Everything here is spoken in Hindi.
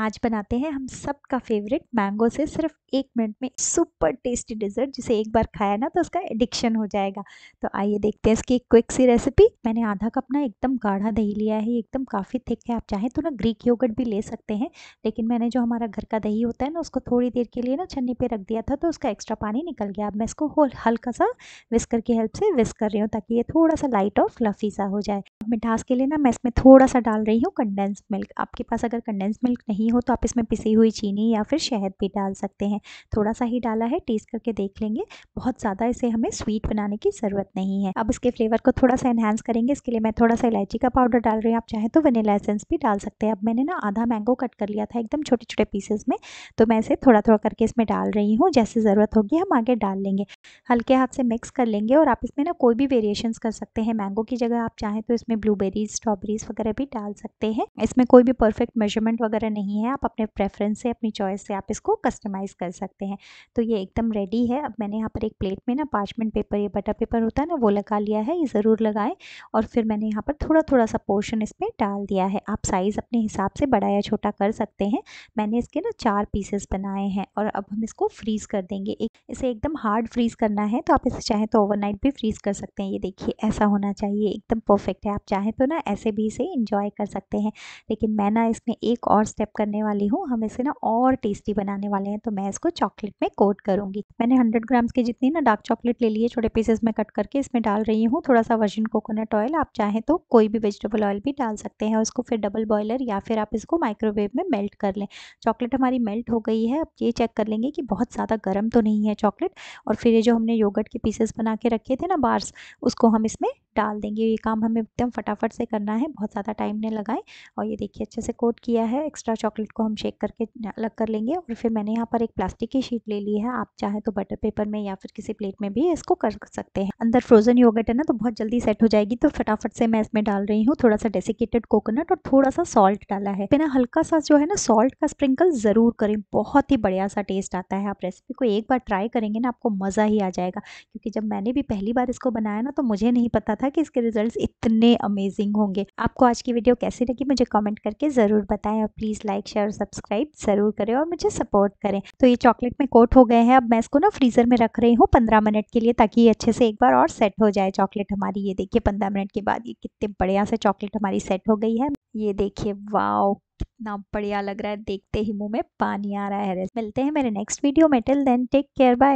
आज बनाते हैं हम सबका फेवरेट मैंगो से सिर्फ एक मिनट में सुपर टेस्टी डिज़र्ट जिसे एक बार खाया ना तो उसका एडिक्शन हो जाएगा तो आइए देखते हैं इसकी एक क्विक सी रेसिपी मैंने आधा कप ना एकदम गाढ़ा दही लिया है एकदम काफ़ी थिक है आप चाहें तो ना ग्रीक योगर्ट भी ले सकते हैं लेकिन मैंने जो हमारा घर का दही होता है ना उसको थोड़ी देर के लिए ना छन्नी पर रख दिया था तो उसका एक्स्ट्रा पानी निकल गया अब मैं इसको हल्का सा विस्कर की हेल्प से विस्क कर रही हूँ ताकि ये थोड़ा सा लाइट और फ्लफी सा हो जाए मिठास के लिए ना मैं इसमें थोड़ा सा डाल रही हूँ कंडेंस मिल्क आपके पास अगर कंडेंस मिल्क नहीं नहीं हो तो आप इसमें पिसी हुई चीनी या फिर शहद भी डाल सकते हैं थोड़ा सा ही डाला है टेस्ट करके देख लेंगे बहुत ज़्यादा इसे हमें स्वीट बनाने की ज़रूरत नहीं है अब इसके फ्लेवर को थोड़ा सा इन्हेंस करेंगे इसके लिए मैं थोड़ा सा इलायची का पाउडर डाल रही हूँ आप चाहें तो वनीला एसेंस भी डाल सकते हैं अब मैंने ना आधा मैंगो कट कर लिया था एकदम छोटे छोटे पीसेस में तो मैं इसे थोड़ा थोड़ा करके इसमें डाल रही हूँ जैसे ज़रूरत होगी हम आगे डाल लेंगे हल्के हाथ से मिक्स कर लेंगे और आप इसमें ना कोई भी वेरिएशन कर सकते हैं मैंगो की जगह आप चाहें तो इसमें ब्लूबेरीज स्ट्रॉबेरीज वगैरह भी डाल सकते हैं इसमें कोई भी परफेक्ट मेजरमेंट वगैरह नहीं नहीं है आप अपने प्रेफरेंस से अपनी चॉइस से आप इसको कस्टमाइज़ कर सकते हैं तो ये एकदम रेडी है अब मैंने यहाँ पर एक प्लेट में ना पार्चमेंट पेपर या बटर पेपर होता है ना वो लगा लिया है ये ज़रूर लगाएं और फिर मैंने यहाँ पर थोड़ा थोड़ा सा पोर्शन इस पर डाल दिया है आप साइज़ अपने हिसाब से बड़ा या छोटा कर सकते हैं मैंने इसके ना चार पीसेस बनाए हैं और अब हम इसको फ्रीज़ कर देंगे एक, इसे एकदम हार्ड फ्रीज़ करना है तो आप इसे चाहें तो ओवरनाइट भी फ्रीज़ कर सकते हैं ये देखिए ऐसा होना चाहिए एकदम परफेक्ट है आप चाहें तो ना ऐसे भी इसे इंजॉय कर सकते हैं लेकिन मैं ना इसमें एक और स्टेप करने वाली हूँ हम इसे ना और टेस्टी बनाने वाले हैं तो मैं इसको चॉकलेट में कोट करूँगी मैंने हंड्रेड ग्राम्स की जितनी ना डार्क चॉकलेट ले ली है छोटे पीसेस में कट करके इसमें डाल रही हूँ थोड़ा सा वर्जिन कोकोनट ऑयल आप चाहें तो कोई भी वेजिटेबल ऑयल भी डाल सकते हैं उसको फिर डबल बॉयलर या फिर आप इसको माइक्रोवेव में मेल्ट कर लें चॉकलेट हमारी मेल्ट हो गई है अब ये चेक कर लेंगे कि बहुत ज़्यादा गर्म तो नहीं है चॉकलेट और फिर ये जो हमने योगट के पीसेस बना के रखे थे ना बार्स उसको हम इसमें डाल देंगे ये काम हमें एकदम फटाफट से करना है बहुत ज़्यादा टाइम नहीं लगाएं और ये देखिए अच्छे से कोट किया है एक्स्ट्रा चॉकलेट को हम शेक करके अलग कर लेंगे और फिर मैंने यहाँ पर एक प्लास्टिक की शीट ले ली है आप चाहें तो बटर पेपर में या फिर किसी प्लेट में भी इसको कर सकते हैं अंदर फ्रोजन योगट है ना तो बहुत जल्दी सेट हो जाएगी तो फटाफट से मैं इसमें डाल रही हूँ थोड़ा सा डेसिकेटेड कोकोनट और थोड़ा सा सॉल्ट डाला है बिना हल्का सा जो है ना सॉल्ट का स्प्रिंकल ज़रूर करें बहुत ही बढ़िया सा टेस्ट आता है आप रेसिपी को एक बार ट्राई करेंगे ना आपको मज़ा ही आ जाएगा क्योंकि जब मैंने भी पहली बार इसको बनाया ना तो मुझे नहीं पता था था कि इसके रिजल्ट्स इतने अमेजिंग होंगे आपको आज की वीडियो कैसी लगी मुझे कमेंट करके ज़रूर बताएं और प्लीज़ लाइक शेयर और सब्सक्राइब ज़रूर करें और मुझे सपोर्ट करें तो ये चॉकलेट में कोट हो गए हैं अब मैं इसको ना फ्रीज़र में रख रही हूँ पंद्रह मिनट के लिए ताकि ये अच्छे से एक बार और सेट हो जाए चॉकलेट हमारी ये देखिए पंद्रह मिनट के बाद ये कितने बढ़िया से चॉकलेट हमारी सेट हो गई है ये देखिए वाओ कितना बढ़िया लग रहा है देखते ही मुंह में पानी आ रहा है मिलते हैं मेरे नेक्स्ट वीडियो में till then take care bye